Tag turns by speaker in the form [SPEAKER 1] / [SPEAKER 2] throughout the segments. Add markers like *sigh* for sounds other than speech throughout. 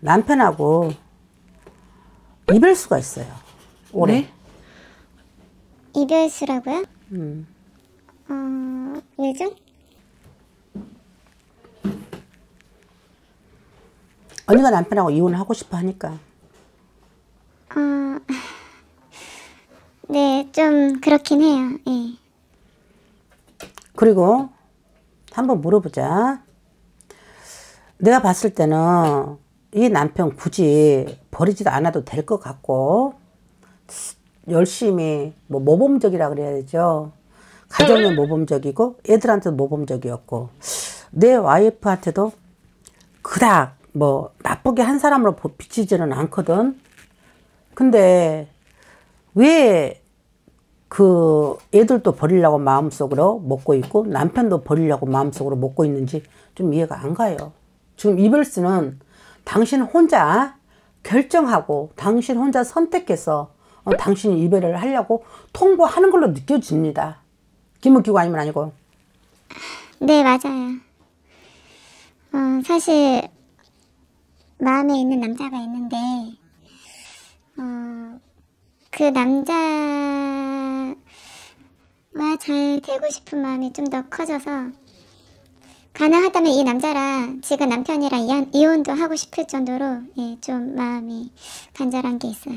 [SPEAKER 1] 남편하고 이별수가 있어요. 올해. 네?
[SPEAKER 2] 이별수라고요?
[SPEAKER 1] 음. 어, 요즘? 언니가 남편하고 이혼을 하고 싶어 하니까. 어, 네, 좀 그렇긴 해요. 예. 그리고 한번 물어보자. 내가 봤을 때는 이 남편 굳이 버리지도 않아도 될 것 같고 열심히 뭐 모범적이라 그래야 되죠. 가정에 모범적이고 애들한테도 모범적이었고 내 와이프한테도 그닥 뭐 나쁘게 한 사람으로 비치지는 않거든. 근데 왜 그 애들도 버리려고 마음속으로 먹고 있고 남편도 버리려고 마음속으로 먹고 있는지 좀 이해가 안 가요. 지금 이별스는 당신 혼자 결정하고 당신 혼자 선택해서 어, 당신이 이별을 하려고 통보하는 걸로 느껴집니다. 김은기고 아니면 아니고.
[SPEAKER 2] 네 맞아요. 어, 사실 마음에 있는 남자가 있는데 어, 그 남자와 잘 되고 싶은 마음이 좀 더 커져서 가능하다면 이 남자랑 지금 남편이랑 이혼도 하고 싶을 정도로 예, 좀 마음이 간절한 게 있어요.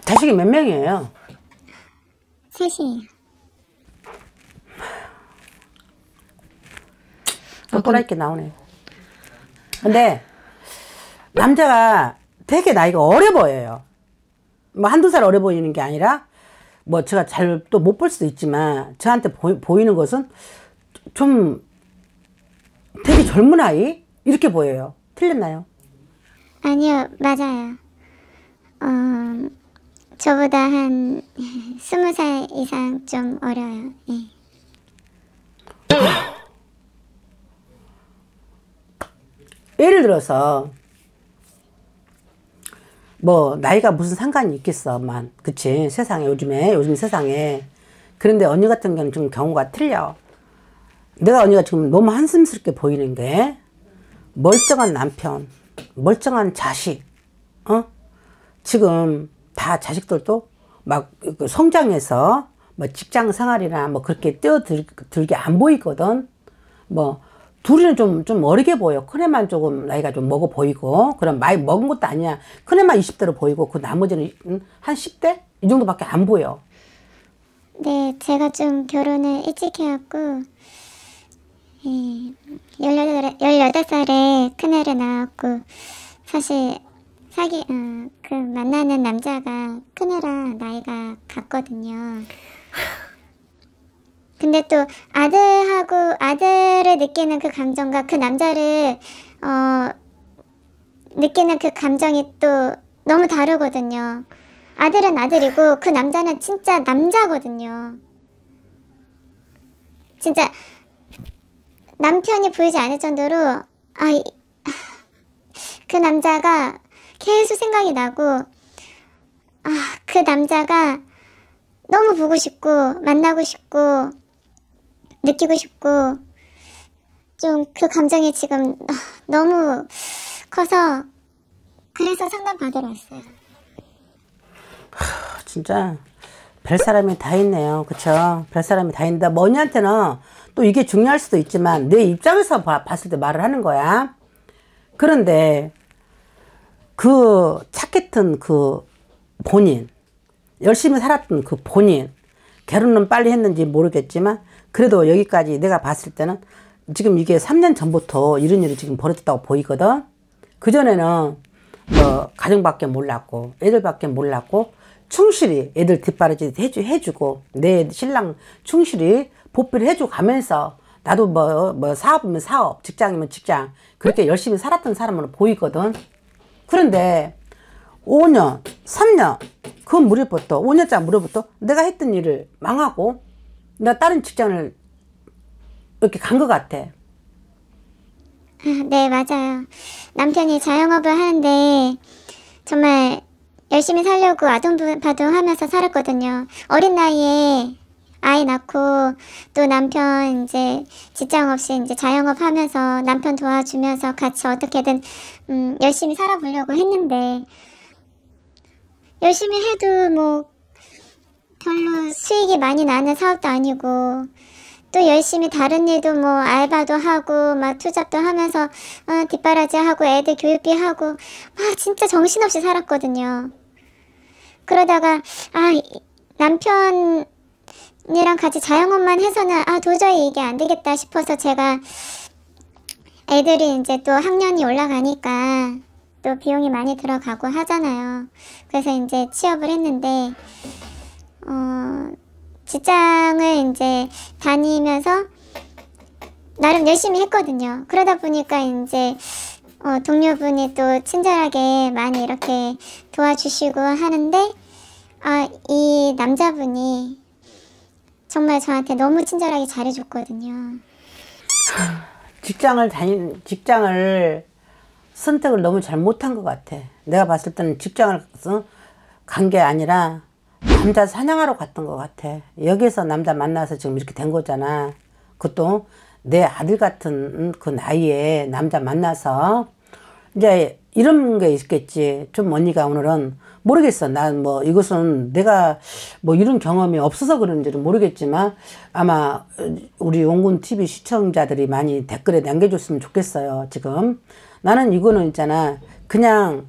[SPEAKER 1] 자식이 몇 명이에요? 셋이에요. 또라이게 아, 나오네. 근데 남자가 되게 나이가 어려 보여요. 뭐 한두 살 어려 보이는 게 아니라 뭐 제가 잘 또 못 볼 수도 있지만 저한테 보 보이는 것은 좀 되게 젊은 아이? 이렇게 보여요.
[SPEAKER 2] 틀렸나요? 아니요, 맞아요. 어, 저보다 한 *laughs* 스무 살 이상 좀 어려요. 예.
[SPEAKER 1] 예를 들어서 뭐 나이가 무슨 상관이 있겠어만 그치 세상에 요즘에 요즘 세상에 그런데 언니 같은 경우는 좀 경우가 틀려 내가 언니가 지금 너무 한심스럽게 보이는 게 멀쩡한 남편, 멀쩡한 자식, 어? 지금 다 자식들도 막 그 성장해서 뭐 직장 생활이나 뭐 그렇게 뛰어들게 안 보이거든. 뭐 둘이는 좀, 좀 어리게 보여. 큰애만 조금 나이가 좀 먹어 보이고. 그럼 많이 먹은 것도 아니야. 큰애만 20대로 보이고, 그 나머지는 음, 한 10대? 이 정도밖에 안 보여. 네, 제가 좀 결혼을 일찍 해갖고, 18,
[SPEAKER 2] 18살에 큰애를 낳았고 사실 사기 어, 그 만나는 남자가 큰애랑 나이가 같거든요. 근데 또 아들하고 아들을 느끼는 그 감정과 그 남자를 어, 느끼는 그 감정이 또 너무 다르거든요. 아들은 아들이고 그 남자는 진짜 남자거든요. 진짜 남편이 보이지 않을 정도로 아이 그 남자가 계속 생각이 나고 아 그 남자가 너무 보고 싶고 만나고 싶고 느끼고 싶고 좀 그 감정이 지금 너무 커서 그래서 상담 받으러 왔어요.
[SPEAKER 1] 하, 진짜 별 사람이 다 있네요. 그쵸? 별 사람이 다있는 머니한테는 뭐또 이게 중요할 수도 있지만 내 입장에서 봐, 봤을 때 말을 하는 거야. 그런데 그 착했던 그 본인, 열심히 살았던 그 본인, 결혼은 빨리 했는지 모르겠지만 그래도 여기까지 내가 봤을 때는 지금 이게 3년 전부터 이런 일이 지금 벌어졌다고 보이거든. 그전에는 뭐 가정밖에 몰랐고 애들밖에 몰랐고 충실히 애들 뒷바라지 해주, 해주고 내 신랑 충실히 보필을 해주고 가면서 나도 뭐, 뭐 사업이면 뭐 사업, 직장이면 직장 그렇게 열심히 살았던 사람으로 보이거든. 그런데 5년, 3년 그 무렵부터 5년짜 무렵부터 내가 했던 일을 망하고 나 다른 직장을 이렇게 간 것 같아.
[SPEAKER 2] 아, 네 맞아요. 남편이 자영업을 하는데 정말 열심히 살려고 아동바도 하면서 살았거든요. 어린 나이에 아이 낳고 또 남편 이제 직장 없이 이제 자영업 하면서 남편 도와주면서 같이 어떻게든 음, 열심히 살아보려고 했는데 열심히 해도 뭐 별로 수익이 많이 나는 사업도 아니고 또 열심히 다른 일도 뭐 알바도 하고 막 투잡도 하면서 어, 뒷바라지하고 애들 교육비 하고 와 진짜 정신없이 살았거든요. 그러다가 아 남편 언니랑 같이 자영업만 해서는 아 도저히 이게 안 되겠다 싶어서 제가 애들이 이제 또 학년이 올라가니까 또 비용이 많이 들어가고 하잖아요. 그래서 이제 취업을 했는데 어, 직장을 이제 다니면서 나름 열심히 했거든요. 그러다 보니까 이제 어, 동료분이 또 친절하게 많이 이렇게 도와주시고 하는데 아, 이 남자분이 정말 저한테 너무 친절하게
[SPEAKER 1] 잘해줬거든요. 직장을 다닌 직장을 선택을 너무 잘못한 것 같아. 내가 봤을 때는 직장을 간 게 아니라 남자 사냥하러 갔던 것 같아. 여기서 남자 만나서 지금 이렇게 된 거잖아. 그것도 내 아들 같은 그 나이에 남자 만나서 이제 이런 게 있겠지. 좀 언니가 오늘은 모르겠어. 난 뭐 이것은 내가 뭐 이런 경험이 없어서 그런지는 모르겠지만 아마 우리 용군 TV 시청자들이 많이 댓글에 남겨줬으면 좋겠어요. 지금 나는 이거는 있잖아. 그냥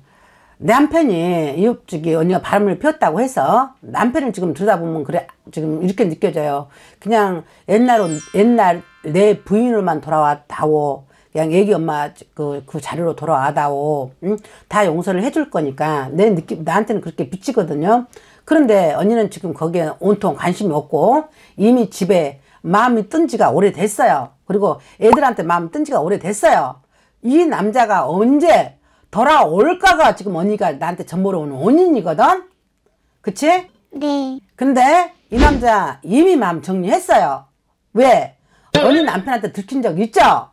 [SPEAKER 1] 남편이 이웃집이 언니가 바람을 피웠다고 해서 남편을 지금 들여다보면 그래 지금 이렇게 느껴져요. 그냥 옛날은 옛날 내 부인으로만 돌아왔다고 그냥 애기 엄마 그, 그 자리로 돌아와다오. 응? 다 용서를 해줄 거니까. 내 느낌, 나한테는 그렇게 비치거든요. 그런데 언니는 지금 거기에 온통 관심이 없고 이미 집에 마음이 뜬 지가 오래됐어요. 그리고 애들한테 마음 뜬 지가 오래됐어요. 이 남자가 언제 돌아올까가 지금 언니가 나한테 전보러 오는 원인이거든? 그치? 네. 근데 이 남자 이미 마음 정리했어요. 왜? 언니 남편한테 들킨 적 있죠?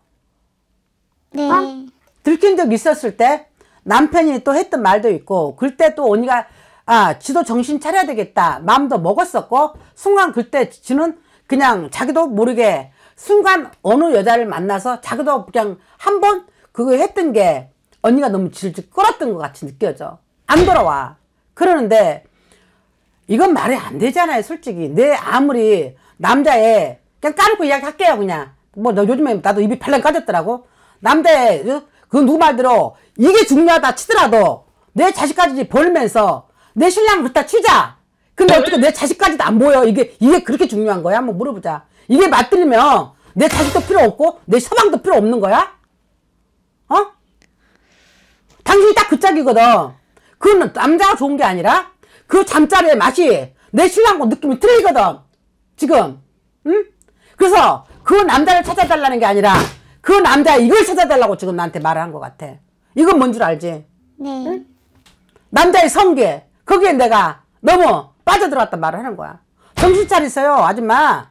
[SPEAKER 1] 네. 어? 들킨 적 있었을 때 남편이 또 했던 말도 있고 그때 또 언니가 아 지도 정신 차려야 되겠다 마음도 먹었었고 순간 그때 지는 그냥 자기도 모르게 순간 어느 여자를 만나서 자기도 그냥 한 번 그거 했던 게 언니가 너무 질질 끌었던 것 같이 느껴져 안 돌아와 그러는데 이건 말이 안 되잖아요 솔직히 내 아무리 남자에 그냥 까놓고 이야기할게요 그냥 뭐너 요즘에 나도 입이 팔랑 까졌더라고 남대 그, 그 누구 말대로 이게 중요하다 치더라도 내 자식까지 벌면서 내 신랑 그렇다 치자. 근데 네. 어떻게 내 자식까지도 안 보여? 이게 이게 그렇게 중요한 거야? 한번 물어보자. 이게 맞들면 내 자식도 필요 없고 내 서방도 필요 없는 거야? 어? 당신이 딱 그 짝이거든. 그건 남자가 좋은 게 아니라 그 잠자리의 맛이 내 신랑과 느낌이 틀리거든. 지금. 응? 그래서 그 남자를 찾아달라는 게 아니라 그 남자 이걸 찾아달라고 지금 나한테 말을 한것 같아. 이건 뭔 줄 알지? 네. 응? 남자의 성괴. 거기에 내가 너무 빠져들었갔단 말을 하는 거야. 정신 차리세요, 아줌마.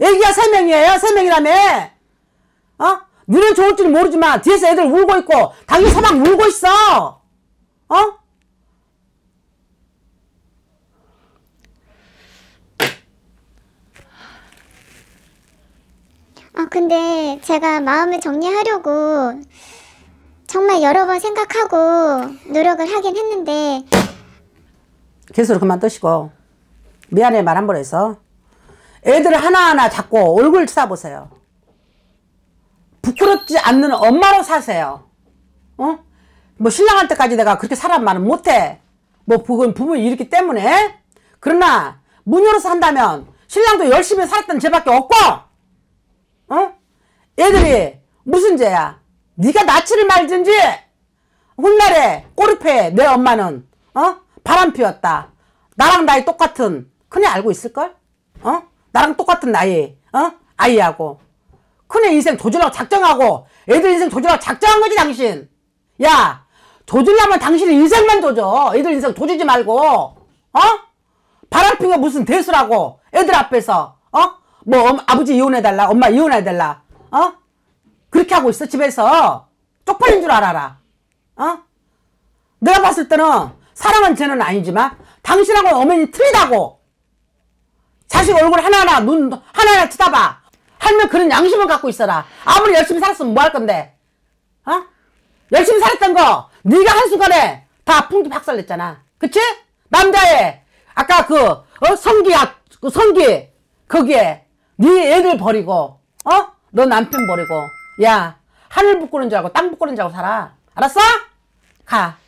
[SPEAKER 1] 애기가 세 명이에요? 세 명이라며? 어? 눈에 좋을 줄 모르지만 뒤에서 애들 울고 있고 당연히 서방 울고 있어. 어?
[SPEAKER 2] 아, 근데 제가 마음을 정리하려고 정말 여러 번 생각하고 노력을 하긴
[SPEAKER 1] 했는데 개수 그만두시고 미안해 말 한 번 해서 애들 하나하나 잡고 얼굴 싸보세요 부끄럽지 않는 엄마로 사세요 어? 뭐 신랑할 때까지 내가 그렇게 사람 말은 못해 뭐 부근 부분이 이렇기 때문에 그러나 문녀로 산다면 신랑도 열심히 살았던 죄밖에 없고 어? 애들이 무슨 죄야? 네가 낯을 말든지 훗날에 꼬르패 내 엄마는 어? 바람 피웠다. 나랑 나이 똑같은 큰애 알고 있을걸? 어? 나랑 똑같은 나이 어? 아이하고 큰애 인생 조질라고 작정하고 애들 인생 조질라고 작정한 거지 당신 야 조질라면 당신의 인생만 조져 애들 인생 조지지 말고 어? 바람 피우가 무슨 대수라고 애들 앞에서 어? 뭐 엄, 아버지 이혼해달라 엄마 이혼해달라 어? 그렇게 하고 있어 집에서 쪽팔린 줄 알아라 어? 내가 봤을 때는 사람은 쟤는 아니지만 당신하고 어머니 틀리다고 자식 얼굴 하나하나 눈 하나하나 쳐다봐 할면 그런 양심을 갖고 있어라 아무리 열심히 살았으면 뭐 할 건데 어? 열심히 살았던 거 네가 한순간에 다 풍기 박살냈잖아 그치? 남자의 아까 그 어? 성기야 그 성기 거기에 네 애들 버리고 어? 너 남편 버리고 야 하늘 부끄는 줄 알고 땅 부끄는 줄 알고 살아 알았어? 가